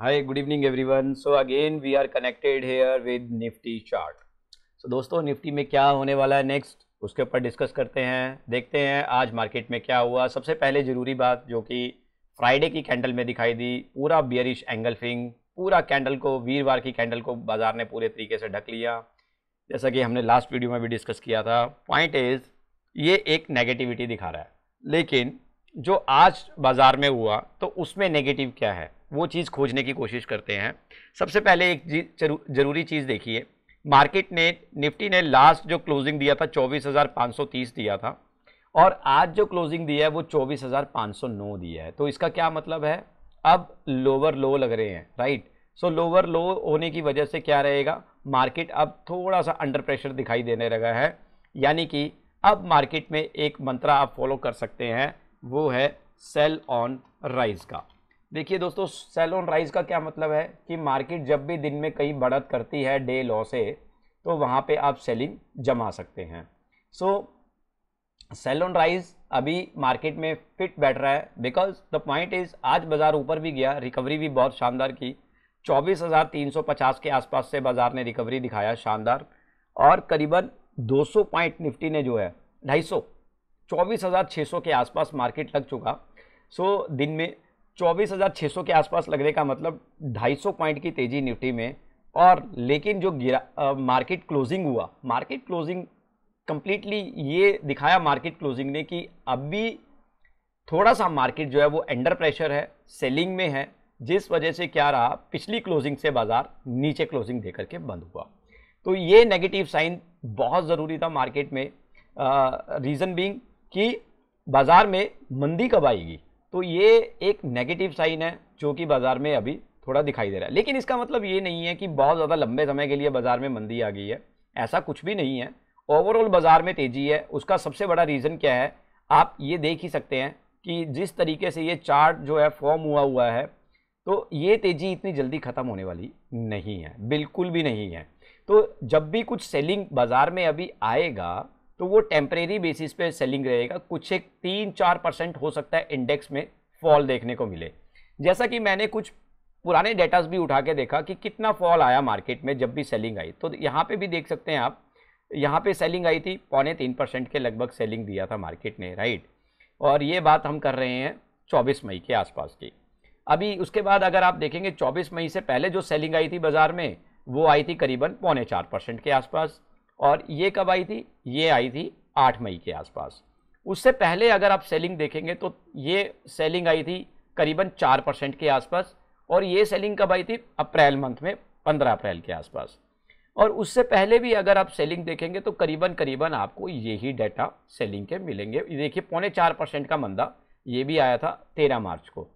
Hi good evening everyone so again we are connected here with Nifty chart so दोस्तों Nifty में क्या होने वाला है नेक्स्ट उसके ऊपर डिस्कस करते हैं देखते हैं आज मार्केट में क्या हुआ सबसे पहले ज़रूरी बात जो कि फ्राइडे की कैंडल में दिखाई दी पूरा बियरिश फिंग पूरा कैंडल को वीरवार की कैंडल को बाज़ार ने पूरे तरीके से ढक लिया जैसा कि हमने लास्ट वीडियो में भी डिस्कस किया था पॉइंट इज़ ये एक नेगेटिविटी दिखा रहा है लेकिन जो आज बाज़ार में हुआ तो उसमें नेगेटिव क्या है वो चीज़ खोजने की कोशिश करते हैं सबसे पहले एक ज़रूरी चीज़ देखिए मार्केट ने निफ्टी ने लास्ट जो क्लोजिंग दिया था 24,530 दिया था और आज जो क्लोजिंग दिया है वो 24,509 दिया है तो इसका क्या मतलब है अब लोअर लो लग रहे हैं राइट सो लोअर लो होने की वजह से क्या रहेगा मार्केट अब थोड़ा सा अंडर प्रेशर दिखाई देने लगा है यानी कि अब मार्केट में एक मंत्रा आप फॉलो कर सकते हैं वो है सेल ऑन राइज का देखिए दोस्तों सेल ऑन राइज का क्या मतलब है कि मार्केट जब भी दिन में कहीं बढ़त करती है डे लॉ से तो वहाँ पे आप सेलिंग जमा सकते हैं सो सेल ऑन राइज अभी मार्केट में फिट बैठ रहा है बिकॉज द पॉइंट इज़ आज बाज़ार ऊपर भी गया रिकवरी भी बहुत शानदार की 24,350 के आसपास से बाज़ार ने रिकवरी दिखाया शानदार और करीबन 200 पॉइंट निफ्टी ने जो है ढाई सौ के आसपास मार्केट लग चुका सो दिन में चौबीस के आसपास लगने का मतलब 250 पॉइंट की तेज़ी निफ्टी में और लेकिन जो गिरा आ, मार्केट क्लोजिंग हुआ मार्केट क्लोजिंग कम्प्लीटली ये दिखाया मार्केट क्लोजिंग ने कि अभी थोड़ा सा मार्केट जो है वो अंडर प्रेशर है सेलिंग में है जिस वजह से क्या रहा पिछली क्लोजिंग से बाज़ार नीचे क्लोजिंग दे करके बंद हुआ तो ये नेगेटिव साइन बहुत ज़रूरी था मार्केट में रीज़न बींग कि बाज़ार में मंदी कब आएगी तो ये एक नेगेटिव साइन है जो कि बाज़ार में अभी थोड़ा दिखाई दे रहा है लेकिन इसका मतलब ये नहीं है कि बहुत ज़्यादा लंबे समय के लिए बाज़ार में मंदी आ गई है ऐसा कुछ भी नहीं है ओवरऑल बाज़ार में तेज़ी है उसका सबसे बड़ा रीज़न क्या है आप ये देख ही सकते हैं कि जिस तरीके से ये चार्ट जो है फॉर्म हुआ हुआ है तो ये तेज़ी इतनी जल्दी ख़त्म होने वाली नहीं है बिल्कुल भी नहीं है तो जब भी कुछ सेलिंग बाज़ार में अभी आएगा तो वो टेम्परेरी बेसिस पे सेलिंग रहेगा कुछ एक तीन चार परसेंट हो सकता है इंडेक्स में फॉल देखने को मिले जैसा कि मैंने कुछ पुराने डेटास भी उठा के देखा कि कितना फॉल आया मार्केट में जब भी सेलिंग आई तो यहाँ पे भी देख सकते हैं आप यहाँ पे सेलिंग आई थी पौने तीन परसेंट के लगभग सेलिंग दिया था मार्केट ने राइट और ये बात हम कर रहे हैं चौबीस मई के आसपास की अभी उसके बाद अगर आप देखेंगे चौबीस मई से पहले जो सेलिंग आई थी बाज़ार में वो आई थी करीबन पौने चार परसेंट के आसपास और ये कब आई थी ये आई थी आठ मई के आसपास उससे पहले अगर आप सेलिंग देखेंगे तो ये सेलिंग आई थी करीबन चार परसेंट के आसपास और ये सेलिंग कब आई थी अप्रैल मंथ में पंद्रह अप्रैल के आसपास और उससे पहले भी अगर आप सेलिंग देखेंगे तो करीबन करीबन आपको यही डाटा सेलिंग के मिलेंगे देखिए पौने चार परसेंट का मंदा ये भी आया था तेरह मार्च को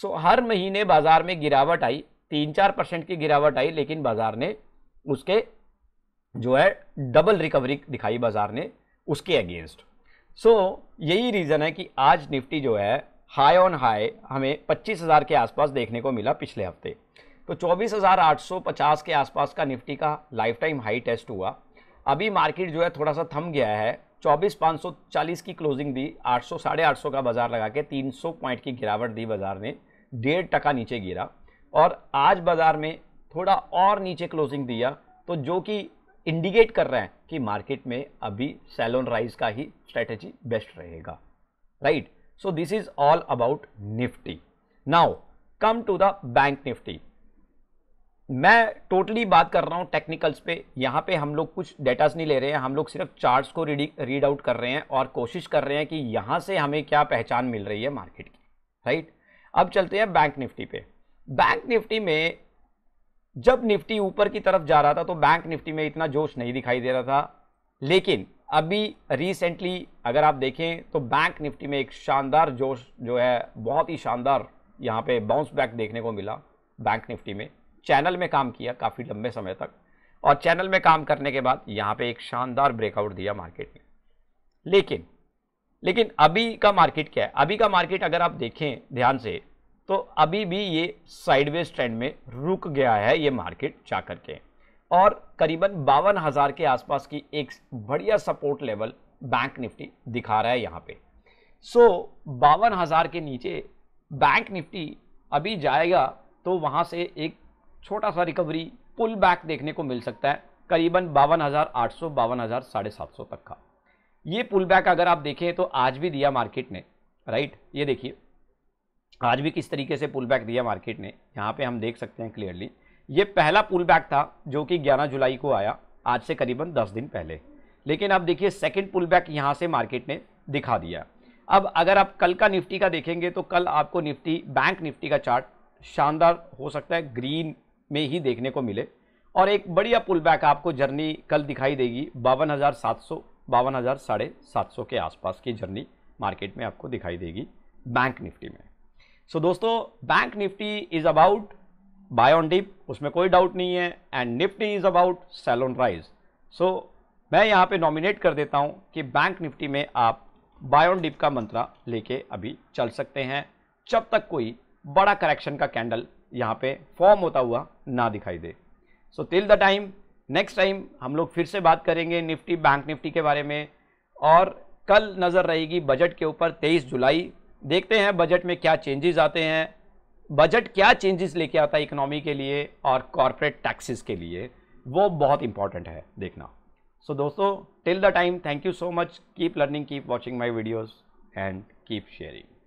सो हर महीने बाज़ार में गिरावट आई तीन चार परसेंट की गिरावट आई लेकिन बाज़ार ने उसके जो है डबल रिकवरी दिखाई बाजार ने उसके अगेंस्ट सो so, यही रीज़न है कि आज निफ्टी जो है हाई ऑन हाई हमें 25,000 के आसपास देखने को मिला पिछले हफ्ते तो 24,850 के आसपास का निफ्टी का लाइफ टाइम हाई टेस्ट हुआ अभी मार्केट जो है थोड़ा सा थम गया है 24,540 की क्लोजिंग दी 800 साढ़े आठ का बाज़ार लगा के 300 पॉइंट की गिरावट दी बाज़ार ने डेढ़ टका नीचे गिरा और आज बाज़ार में थोड़ा और नीचे क्लोजिंग दिया तो जो कि इंडिकेट कर रहे हैं कि मार्केट में अभी सैलोन राइज का ही स्ट्रेटेजी बेस्ट रहेगा right so this is all about Nifty now come to the bank Nifty मैं टोटली totally बात कर रहा हूं टेक्निकल्स पे यहां पे हम लोग कुछ डेटास नहीं ले रहे हैं हम लोग सिर्फ चार्ट्स को रीड आउट कर रहे हैं और कोशिश कर रहे हैं कि यहां से हमें क्या पहचान मिल रही है मार्केट की राइट right? अब चलते हैं बैंक निफ्टी पे बैंक निफ्टी में जब निफ्टी ऊपर की तरफ जा रहा था तो बैंक निफ्टी में इतना जोश नहीं दिखाई दे रहा था लेकिन अभी रिसेंटली अगर आप देखें तो बैंक निफ्टी में एक शानदार जोश जो है बहुत ही शानदार यहाँ पे बाउंस बैक देखने को मिला बैंक निफ्टी में चैनल में काम किया काफ़ी लंबे समय तक और चैनल में काम करने के बाद यहाँ पे एक शानदार ब्रेकआउट दिया मार्केट ने लेकिन लेकिन अभी का मार्केट क्या है अभी का मार्केट अगर आप देखें ध्यान से तो अभी भी ये साइडवेज ट्रेंड में रुक गया है ये मार्केट जा कर के और करीबन बावन हज़ार के आसपास की एक बढ़िया सपोर्ट लेवल बैंक निफ्टी दिखा रहा है यहाँ पे सो बावन हज़ार के नीचे बैंक निफ्टी अभी जाएगा तो वहाँ से एक छोटा सा रिकवरी पुल बैक देखने को मिल सकता है करीबन बावन हज़ार आठ सौ बावन हज़ार साढ़े सात सौ तक का ये पुल बैक अगर आप देखें तो आज भी दिया मार्केट ने राइट ये देखिए आज भी किस तरीके से पुल बैक दिया मार्केट ने यहाँ पे हम देख सकते हैं क्लियरली ये पहला पुल बैक था जो कि 11 जुलाई को आया आज से करीबन 10 दिन पहले लेकिन आप देखिए सेकंड पुल बैक यहाँ से मार्केट ने दिखा दिया अब अगर आप कल का निफ्टी का देखेंगे तो कल आपको निफ्टी बैंक निफ्टी का चार्ट शानदार हो सकता है ग्रीन में ही देखने को मिले और एक बढ़िया पुल बैक आपको जर्नी कल दिखाई देगी बावन हज़ार सात सौ बावन हज़ार साढ़े सात सौ के आसपास की जर्नी मार्केट में आपको दिखाई देगी बैंक निफ्टी में सो so, दोस्तों bank Nifty is about buy on dip उसमें कोई डाउट नहीं है and Nifty is about sell on rise so मैं यहाँ पे नॉमिनेट कर देता हूँ कि बैंक निफ्टी में आप बाय ऑन डिप का मंत्रा लेके अभी चल सकते हैं जब तक कोई बड़ा करेक्शन का कैंडल यहाँ पे फॉर्म होता हुआ ना दिखाई दे so till the time next time हम लोग फिर से बात करेंगे निफ्टी बैंक निफ्टी के बारे में और कल नज़र रहेगी बजट के ऊपर 23 जुलाई देखते हैं बजट में क्या चेंजेस आते हैं बजट क्या चेंजेस लेके आता है इकोनॉमी के लिए और कॉरपोरेट टैक्सेस के लिए वो बहुत इंपॉर्टेंट है देखना सो so, दोस्तों till the time thank you so much keep learning keep watching my videos and keep sharing